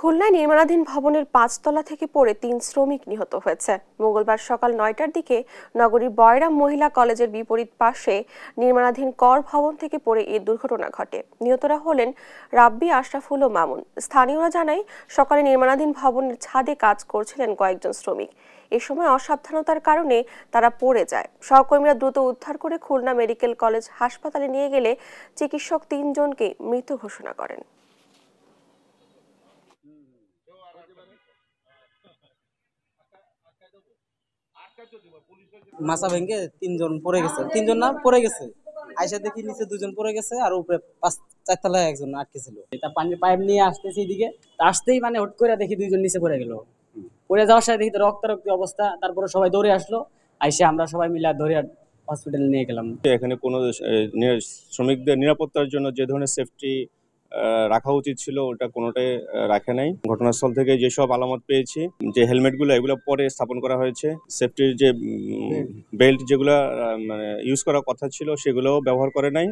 খুলনায় নির্মাণাধীন ভবনের পাঁচতলা থেকে পড়ে তিন শ্রমিক নিহত হয়েছে মঙ্গলবার সকাল নয়টার দিকে নগরীর বয়রাম মহিলা কলেজের বিপরীত পাশে নির্মাণাধীন কর ভবন থেকে পড়ে এই দুর্ঘটনা ঘটে নিহতরা হলেন রাব্বি আশরাফুল ও মামুন স্থানীয়রা জানায় সকালে নির্মাণাধীন ভবনের ছাদে কাজ করছিলেন কয়েকজন শ্রমিক এ সময় অসাবধানতার কারণে তারা পড়ে যায় সহকর্মীরা দ্রুত উদ্ধার করে খুলনা মেডিকেল কলেজ হাসপাতালে নিয়ে গেলে চিকিৎসক তিনজনকে মৃত ঘোষণা করেন মাসা ভেঙে তিনজন পড়ে গেছে তিনজন না পড়ে গেছে আইসা দেখি নিচে দুজন পড়ে গেছে আর উপরে পাঁচ চারতলায় একজন আটকে ছিল এটা পানি পাইপ নিয়ে আসতেছে এদিকে আসতেই মানে হট করে দেখি দুইজন নিচে পড়ে গেল পড়ে যাওয়ার সাথে দেখি তো রক্তারক্তি অবস্থা তারপরে সবাই দৌড়ে আসলো আইসে আমরা সবাই মিলে ধরে হসপিটালে নিয়ে গেলাম এখানে কোনো শ্রমিকদের নিরাপত্তার জন্য যে ধরনের সেফটি রাখা উচিত ছিল ওটা কোনোটাই রাখে নাই ঘটনাস্থল থেকে যেসব আলামত পেয়েছি যে হেলমেটগুলো এগুলো পরে স্থাপন করা হয়েছে সেফটির যে বেল্ট যেগুলো মানে ইউজ করার কথা ছিল সেগুলোও ব্যবহার করে নাই